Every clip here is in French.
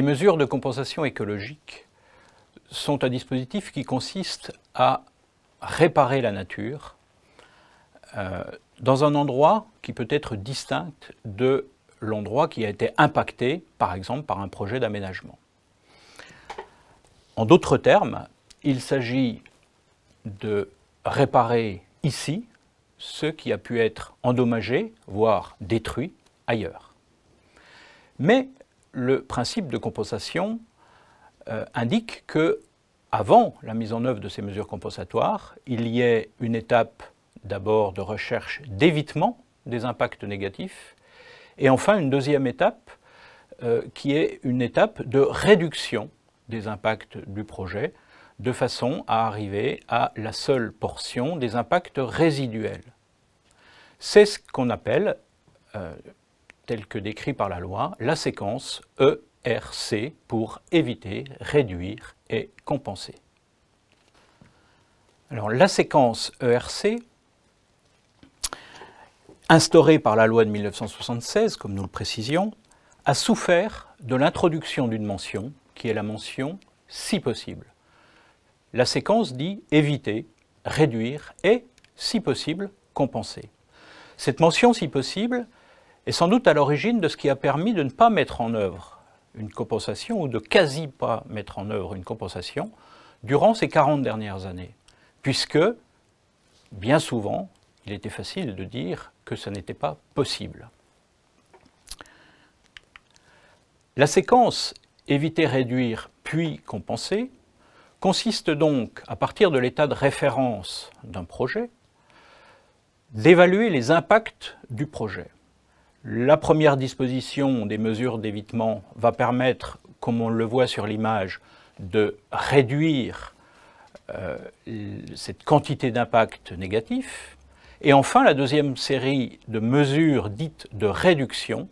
Les mesures de compensation écologique sont un dispositif qui consiste à réparer la nature euh, dans un endroit qui peut être distinct de l'endroit qui a été impacté, par exemple, par un projet d'aménagement. En d'autres termes, il s'agit de réparer ici ce qui a pu être endommagé, voire détruit ailleurs. Mais le principe de compensation euh, indique que, avant la mise en œuvre de ces mesures compensatoires, il y ait une étape d'abord de recherche d'évitement des impacts négatifs, et enfin une deuxième étape euh, qui est une étape de réduction des impacts du projet, de façon à arriver à la seule portion des impacts résiduels. C'est ce qu'on appelle, euh, telle que décrit par la loi, la séquence ERC pour éviter, réduire et compenser. Alors, la séquence ERC, instaurée par la loi de 1976, comme nous le précisions, a souffert de l'introduction d'une mention, qui est la mention si possible. La séquence dit éviter, réduire et, si possible, compenser. Cette mention, si possible, est sans doute à l'origine de ce qui a permis de ne pas mettre en œuvre une compensation ou de quasi pas mettre en œuvre une compensation durant ces 40 dernières années, puisque bien souvent, il était facile de dire que ça n'était pas possible. La séquence éviter, réduire, puis compenser consiste donc, à partir de l'état de référence d'un projet, d'évaluer les impacts du projet. La première disposition des mesures d'évitement va permettre, comme on le voit sur l'image, de réduire euh, cette quantité d'impact négatif. Et enfin, la deuxième série de mesures dites de réduction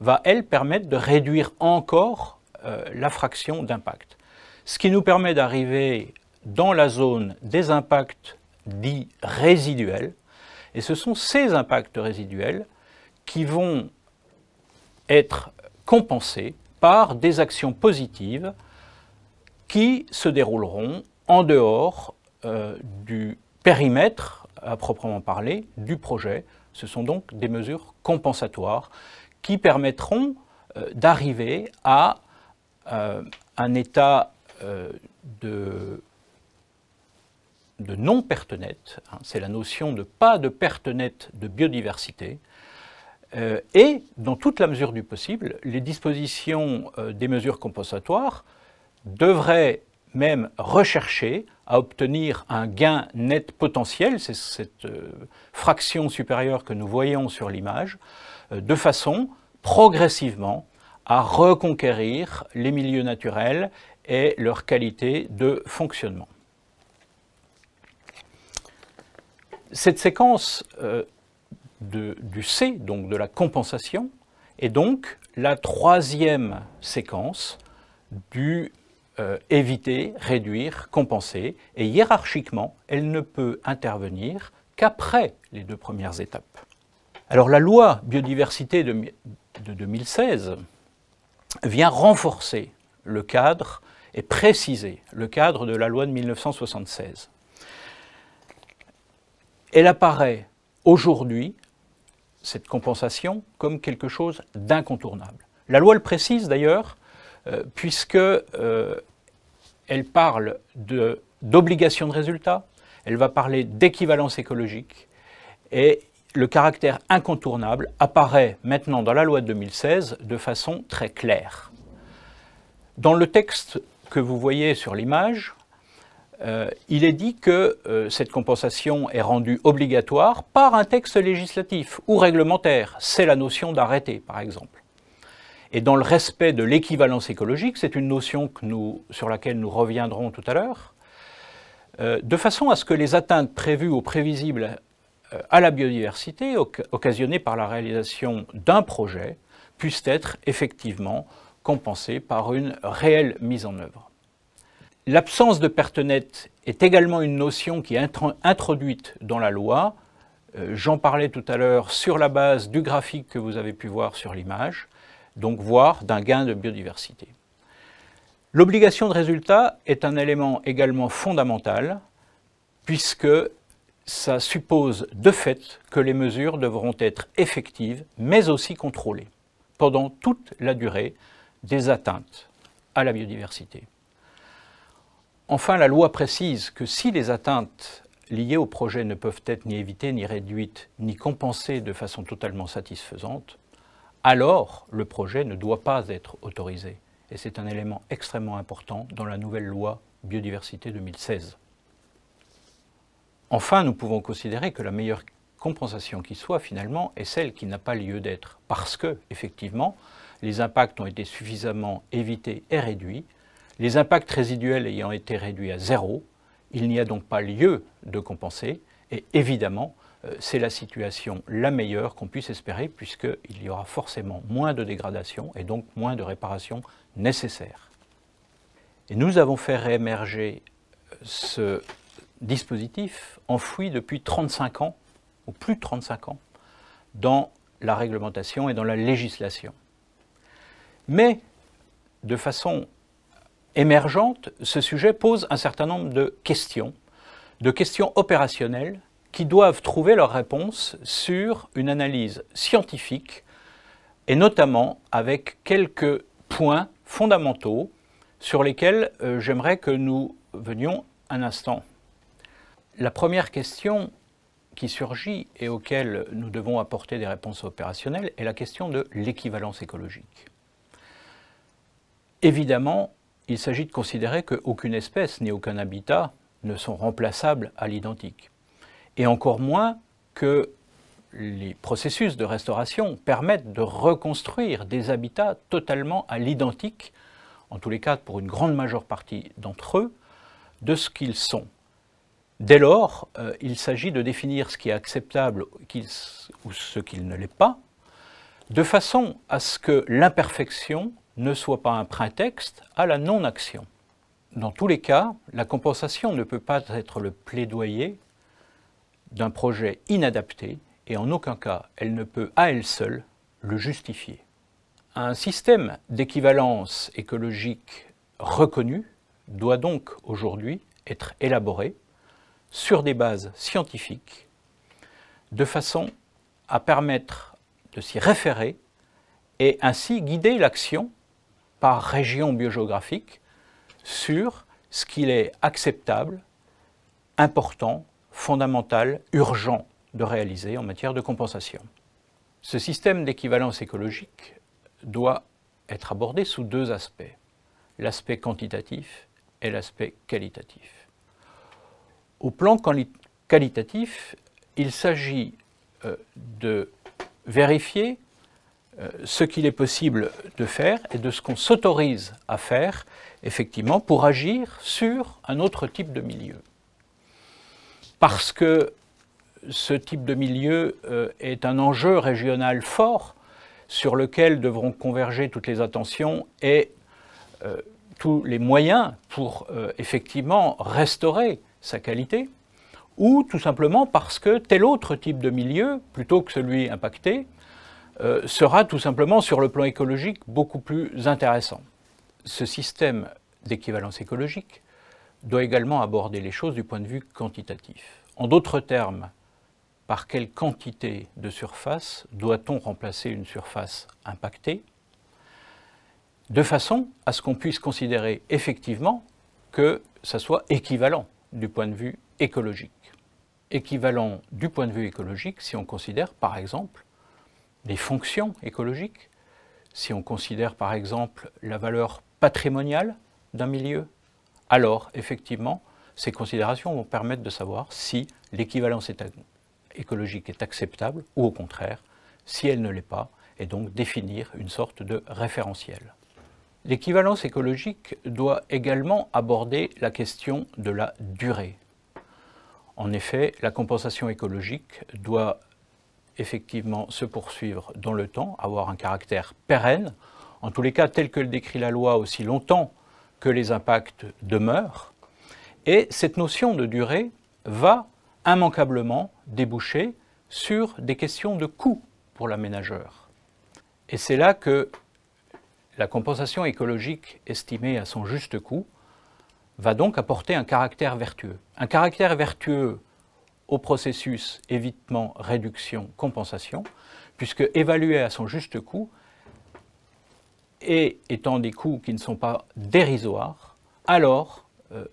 va, elle, permettre de réduire encore euh, la fraction d'impact. Ce qui nous permet d'arriver dans la zone des impacts dits résiduels. Et ce sont ces impacts résiduels qui vont être compensées par des actions positives qui se dérouleront en dehors euh, du périmètre à proprement parler du projet. Ce sont donc des mesures compensatoires qui permettront euh, d'arriver à euh, un état de, non-perte hein, C'est la notion de pas de perte nette de biodiversité euh, et, dans toute la mesure du possible, les dispositions euh, des mesures compensatoires devraient même rechercher à obtenir un gain net potentiel, c'est cette euh, fraction supérieure que nous voyons sur l'image, de façon progressivement à reconquérir les milieux naturels et leur qualité de fonctionnement. Cette séquence du C, donc de la compensation, et donc la troisième séquence du euh, éviter, réduire, compenser, et hiérarchiquement, elle ne peut intervenir qu'après les deux premières étapes. Alors la loi biodiversité de 2016 vient renforcer le cadre et préciser le cadre de la loi de 1976. Elle apparaît aujourd'hui cette compensation comme quelque chose d'incontournable. La loi le précise d'ailleurs, puisqu'elle euh, puisque euh, elle parle d'obligation de résultat, elle va parler d'équivalence écologique, et le caractère incontournable apparaît maintenant dans la loi de 2016 de façon très claire. Dans le texte que vous voyez sur l'image, euh, il est dit que euh, cette compensation est rendue obligatoire par un texte législatif ou réglementaire. C'est la notion d'arrêter, par exemple. Et dans le respect de l'équivalence écologique, c'est une notion sur laquelle nous reviendrons tout à l'heure, euh, de façon à ce que les atteintes prévues ou prévisibles à la biodiversité occasionnées par la réalisation d'un projet puissent être effectivement compensées par une réelle mise en œuvre. L'absence de perte nette est également une notion qui est introduite dans la loi. Euh, j'en parlais tout à l'heure sur la base du graphique que vous avez pu voir sur l'image, donc voir d'un gain de biodiversité. L'obligation de résultat est un élément également fondamental puisque ça suppose de fait que les mesures devront être effectives mais aussi contrôlées pendant toute la durée des atteintes à la biodiversité. Enfin, la loi précise que si les atteintes liées au projet ne peuvent être ni évitées, ni réduites, ni compensées de façon totalement satisfaisante, alors le projet ne doit pas être autorisé. Et c'est un élément extrêmement important dans la nouvelle loi biodiversité 2016. Enfin, nous pouvons considérer que la meilleure compensation qui soit finalement est celle qui n'a pas lieu d'être, parce que, effectivement, les impacts ont été suffisamment évités et réduits les impacts résiduels ayant été réduits à zéro, il n'y a donc pas lieu de compenser. Et évidemment, euh, c'est la situation la meilleure qu'on puisse espérer, puisqu'il y aura forcément moins de dégradation et donc moins de réparations nécessaires. Et nous avons fait réémerger euh, ce dispositif enfoui depuis 35 ans, ou plus de 35 ans, dans la réglementation et dans la législation. Mais de façon émergente, ce sujet pose un certain nombre de questions, de questions opérationnelles qui doivent trouver leur réponse sur une analyse scientifique et notamment avec quelques points fondamentaux sur lesquels euh, j'aimerais que nous venions un instant. La première question qui surgit et auquel nous devons apporter des réponses opérationnelles est la question de l'équivalence écologique. Évidemment, il s'agit de considérer qu'aucune espèce ni aucun habitat ne sont remplaçables à l'identique. Et encore moins que les processus de restauration permettent de reconstruire des habitats totalement à l'identique, en tous les cas pour une grande majeure partie d'entre eux, de ce qu'ils sont. Dès lors, euh, il s'agit de définir ce qui est acceptable ou ce qu'il ne l'est pas, de façon à ce que l'imperfection ne soit pas un prétexte à la non-action. Dans tous les cas, la compensation ne peut pas être le plaidoyer d'un projet inadapté et en aucun cas elle ne peut à elle seule le justifier. Un système d'équivalence écologique reconnu doit donc aujourd'hui être élaboré sur des bases scientifiques de façon à permettre de s'y référer et ainsi guider l'action par région biogéographique sur ce qu'il est acceptable, important, fondamental, urgent de réaliser en matière de compensation. Ce système d'équivalence écologique doit être abordé sous deux aspects, l'aspect quantitatif et l'aspect qualitatif. Au plan qualitatif, il s'agit euh, de vérifier euh, ce qu'il est possible de faire et de ce qu'on s'autorise à faire, effectivement, pour agir sur un autre type de milieu. Parce que ce type de milieu euh, est un enjeu régional fort sur lequel devront converger toutes les attentions et euh, tous les moyens pour effectivement restaurer sa qualité, ou tout simplement parce que tel autre type de milieu, plutôt que celui impacté, euh, sera tout simplement sur le plan écologique beaucoup plus intéressant. Ce système d'équivalence écologique doit également aborder les choses du point de vue quantitatif. En d'autres termes, par quelle quantité de surface doit-on remplacer une surface impactée de façon à ce qu'on puisse considérer effectivement que ça soit équivalent du point de vue écologique. Équivalent du point de vue écologique si on considère par exemple des fonctions écologiques, si on considère par exemple la valeur patrimoniale d'un milieu, alors effectivement, ces considérations vont permettre de savoir si l'équivalence écologique est acceptable ou au contraire, si elle ne l'est pas, et donc définir une sorte de référentiel. L'équivalence écologique doit également aborder la question de la durée. En effet, la compensation écologique doit effectivement se poursuivre dans le temps, avoir un caractère pérenne, en tous les cas tel que le décrit la loi aussi longtemps que les impacts demeurent. Et cette notion de durée va immanquablement déboucher sur des questions de coût pour l'aménageur. Et c'est là que la compensation écologique estimée à son juste coût va donc apporter un caractère vertueux. Un caractère vertueux au processus évitement, réduction, compensation, puisque évalué à son juste coût, et étant des coûts qui ne sont pas dérisoires, alors euh,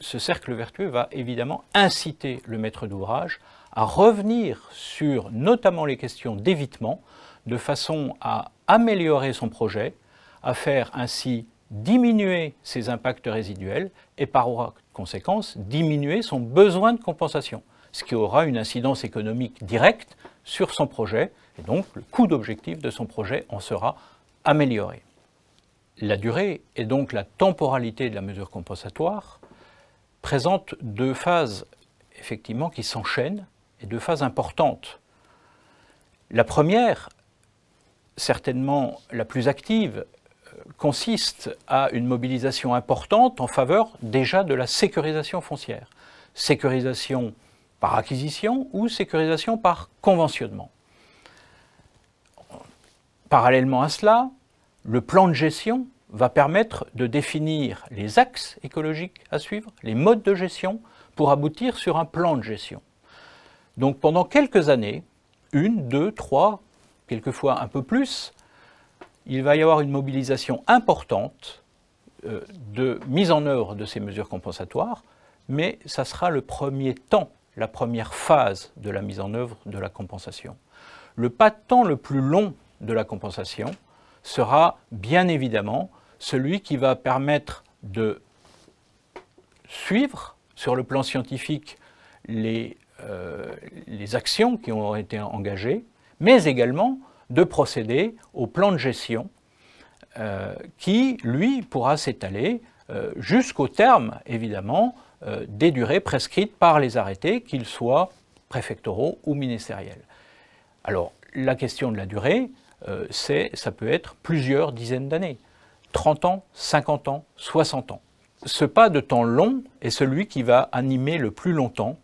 ce cercle vertueux va évidemment inciter le maître d'ouvrage à revenir sur notamment les questions d'évitement, de façon à améliorer son projet, à faire ainsi diminuer ses impacts résiduels et par conséquence diminuer son besoin de compensation ce qui aura une incidence économique directe sur son projet, et donc le coût d'objectif de son projet en sera amélioré. La durée et donc la temporalité de la mesure compensatoire présente deux phases effectivement qui s'enchaînent et deux phases importantes. La première, certainement la plus active, euh, consiste à une mobilisation importante en faveur déjà de la sécurisation foncière. Sécurisation par acquisition ou sécurisation par conventionnement. Parallèlement à cela, le plan de gestion va permettre de définir les axes écologiques à suivre, les modes de gestion, pour aboutir sur un plan de gestion. Donc pendant quelques années, une, deux, trois, quelquefois un peu plus, il va y avoir une mobilisation importante euh, de mise en œuvre de ces mesures compensatoires, mais ça sera le premier temps la première phase de la mise en œuvre de la compensation. Le pas de temps le plus long de la compensation sera bien évidemment celui qui va permettre de suivre sur le plan scientifique les, euh, actions qui ont été engagées, mais également de procéder au plan de gestion euh, qui, lui, pourra s'étaler euh, jusqu'au terme, évidemment, euh, des durées prescrites par les arrêtés, qu'ils soient préfectoraux ou ministériels. Alors, la question de la durée, euh, c'est, ça peut être plusieurs dizaines d'années. 30 ans, 50 ans, 60 ans. Ce pas de temps long est celui qui va animer le plus longtemps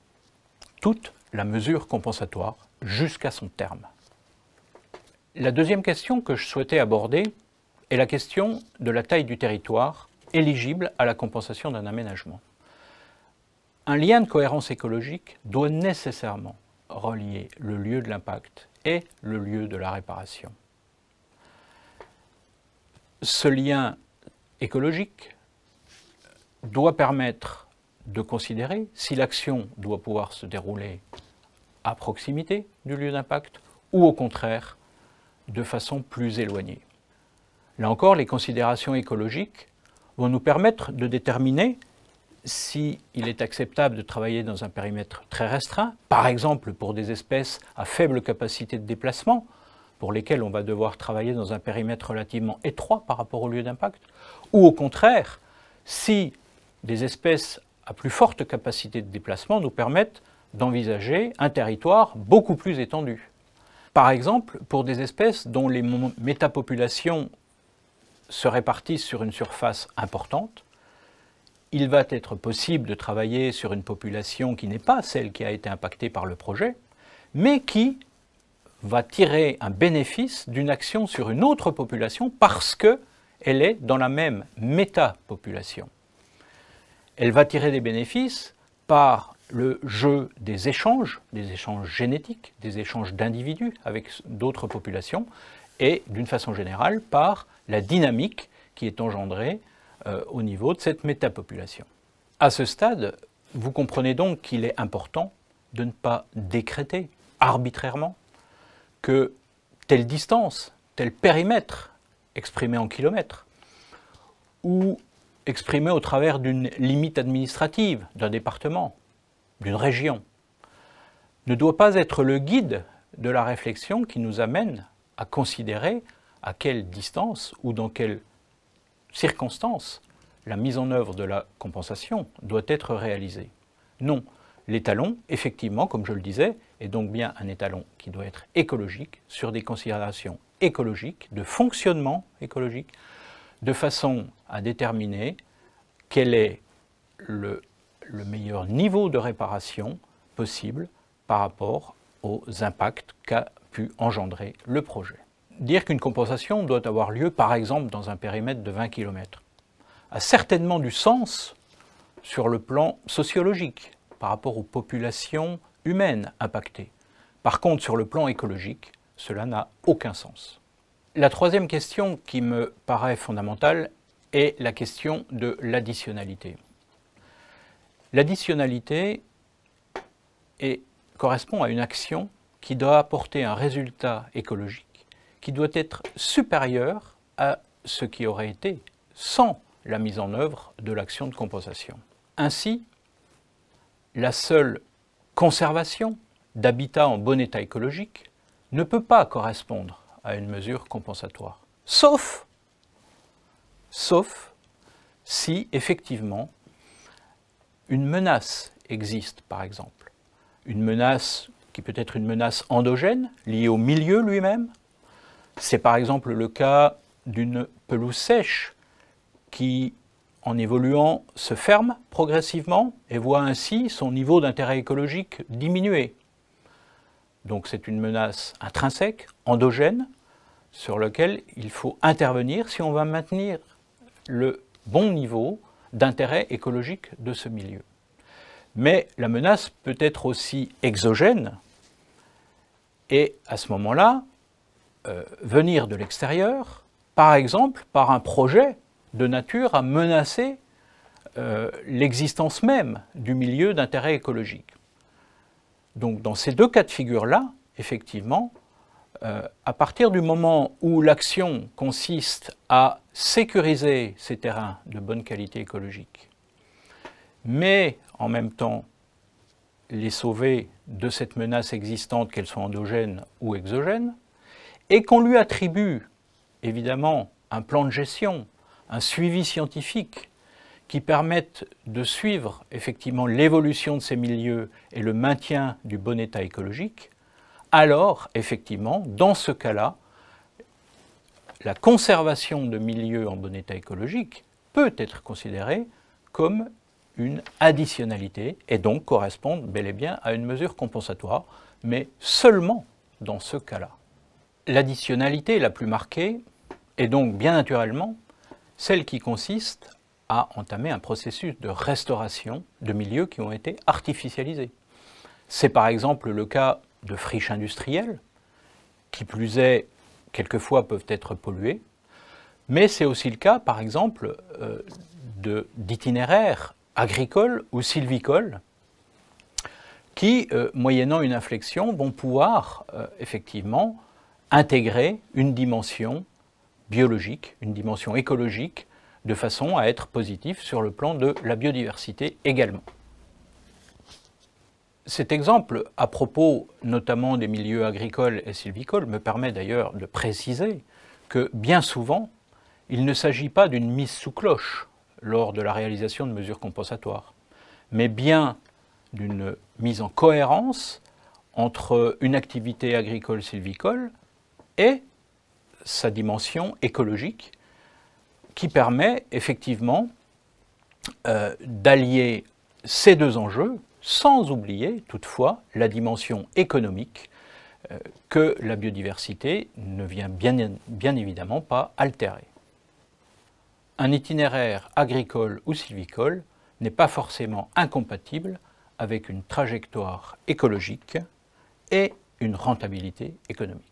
toute la mesure compensatoire jusqu'à son terme. La deuxième question que je souhaitais aborder est la question de la taille du territoire éligible à la compensation d'un aménagement. Un lien de cohérence écologique doit nécessairement relier le lieu de l'impact et le lieu de la réparation. Ce lien écologique doit permettre de considérer si l'action doit pouvoir se dérouler à proximité du lieu d'impact ou au contraire de façon plus éloignée. Là encore, les considérations écologiques vont nous permettre de déterminer s'il il est acceptable de travailler dans un périmètre très restreint, par exemple pour des espèces à faible capacité de déplacement, pour lesquelles on va devoir travailler dans un périmètre relativement étroit par rapport au lieu d'impact, ou au contraire, si des espèces à plus forte capacité de déplacement nous permettent d'envisager un territoire beaucoup plus étendu. Par exemple, pour des espèces dont les métapopulations se répartissent sur une surface importante, il va être possible de travailler sur une population qui n'est pas celle qui a été impactée par le projet, mais qui va tirer un bénéfice d'une action sur une autre population parce qu'elle est dans la même métapopulation. Elle va tirer des bénéfices par le jeu des échanges, des échanges génétiques, des échanges d'individus avec d'autres populations, et d'une façon générale par la dynamique qui est engendrée euh, au niveau de cette métapopulation. À ce stade, vous comprenez donc qu'il est important de ne pas décréter arbitrairement que telle distance, tel périmètre exprimé en kilomètres, ou exprimé au travers d'une limite administrative d'un département, d'une région, ne doit pas être le guide de la réflexion qui nous amène à considérer à quelle distance ou dans quelle circonstances la mise en œuvre de la compensation doit être réalisée. Non, l'étalon, effectivement, comme je le disais, est donc bien un étalon qui doit être écologique sur des considérations écologiques, de fonctionnement écologique, de façon à déterminer quel est le, le meilleur niveau de réparation possible par rapport aux impacts qu'a pu engendrer le projet dire qu'une compensation doit avoir lieu, par exemple, dans un périmètre de 20 km, a certainement du sens sur le plan sociologique, par rapport aux populations humaines impactées. Par contre, sur le plan écologique, cela n'a aucun sens. La troisième question qui me paraît fondamentale est la question de l'additionnalité. L'additionnalité correspond à une action qui doit apporter un résultat écologique qui doit être supérieure à ce qui aurait été sans la mise en œuvre de l'action de compensation. Ainsi, la seule conservation d'habitats en bon état écologique ne peut pas correspondre à une mesure compensatoire, sauf, sauf si effectivement une menace existe, par exemple. Une menace qui peut être une menace endogène, liée au milieu lui-même, c'est par exemple le cas d'une pelouse sèche qui, en évoluant, se ferme progressivement et voit ainsi son niveau d'intérêt écologique diminuer. Donc c'est une menace intrinsèque, endogène, sur laquelle il faut intervenir si on va maintenir le bon niveau d'intérêt écologique de ce milieu. Mais la menace peut être aussi exogène, et à ce moment-là, euh, venir de l'extérieur, par exemple par un projet de nature à menacer euh, l'existence même du milieu d'intérêt écologique. Donc dans ces deux cas de figure-là, effectivement, euh, à partir du moment où l'action consiste à sécuriser ces terrains de bonne qualité écologique, mais en même temps les sauver de cette menace existante, qu'elle soit endogène ou exogène, et qu'on lui attribue évidemment un plan de gestion, un suivi scientifique qui permette de suivre effectivement l'évolution de ces milieux et le maintien du bon état écologique, alors effectivement, dans ce cas-là, la conservation de milieux en bon état écologique peut être considérée comme une additionnalité et donc correspondre bel et bien à une mesure compensatoire, mais seulement dans ce cas-là. L'additionnalité la plus marquée est donc bien naturellement celle qui consiste à entamer un processus de restauration de milieux qui ont été artificialisés. C'est par exemple le cas de friches industrielles, qui plus est, quelquefois peuvent être polluées, mais c'est aussi le cas, par exemple, euh, de d'itinéraires agricoles ou sylvicoles, qui, euh, moyennant une inflexion, vont pouvoir euh, effectivement intégrer une dimension biologique, une dimension écologique, de façon à être positif sur le plan de la biodiversité également. Cet exemple, à propos notamment des milieux agricoles et sylvicoles, me permet d'ailleurs de préciser que bien souvent, il ne s'agit pas d'une mise sous cloche lors de la réalisation de mesures compensatoires, mais bien d'une mise en cohérence entre une activité agricole sylvicole et sa dimension écologique qui permet effectivement euh, d'allier ces deux enjeux sans oublier toutefois la dimension économique euh, que la biodiversité ne vient bien, bien évidemment pas altérer. Un itinéraire agricole ou sylvicole n'est pas forcément incompatible avec une trajectoire écologique et une rentabilité économique.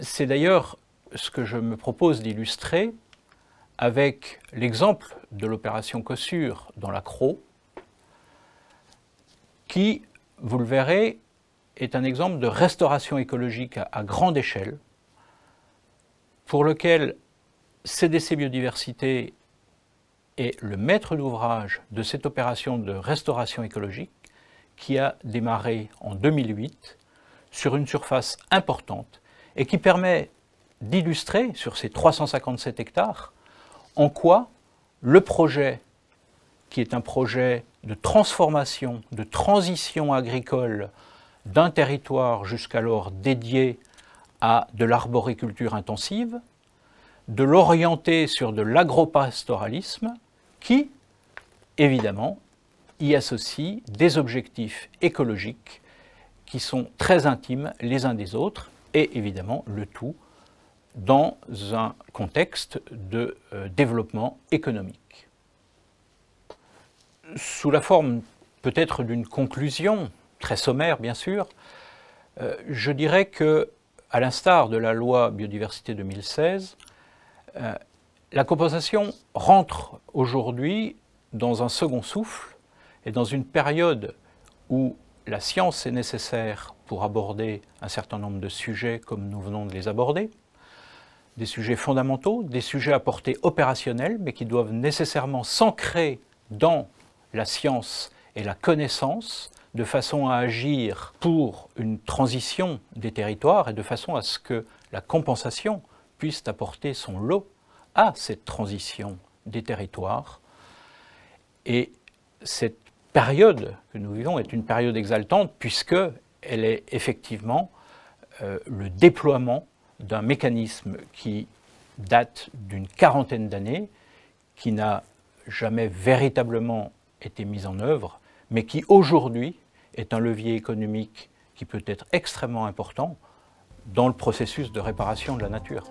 C'est d'ailleurs ce que je me propose d'illustrer avec l'exemple de l'opération Cossure dans la Croix, qui, vous le verrez, est un exemple de restauration écologique à, grande échelle, pour lequel CDC Biodiversité est le maître d'ouvrage de cette opération de restauration écologique qui a démarré en 2008 sur une surface importante et qui permet d'illustrer sur ces 357 hectares en quoi le projet, qui est un projet de transformation, de transition agricole d'un territoire jusqu'alors dédié à de l'arboriculture intensive, de l'orienter sur de l'agropastoralisme qui, évidemment, y associe des objectifs écologiques qui sont très intimes les uns des autres et évidemment le tout dans un contexte de euh, développement économique. Sous la forme peut-être d'une conclusion, très sommaire bien sûr, euh, je dirais que, à l'instar de la loi biodiversité 2016, euh, la compensation rentre aujourd'hui dans un second souffle et dans une période où la science est nécessaire pour aborder un certain nombre de sujets comme nous venons de les aborder, des sujets fondamentaux, des sujets à portée opérationnelle, mais qui doivent nécessairement s'ancrer dans la science et la connaissance de façon à agir pour une transition des territoires et de façon à ce que la compensation puisse apporter son lot à cette transition des territoires. Et cette période que nous vivons est une période exaltante puisque elle est effectivement euh, le déploiement d'un mécanisme qui date d'une quarantaine d'années, qui n'a jamais véritablement été mis en œuvre, mais qui aujourd'hui est un levier économique qui peut être extrêmement important dans le processus de réparation de la nature.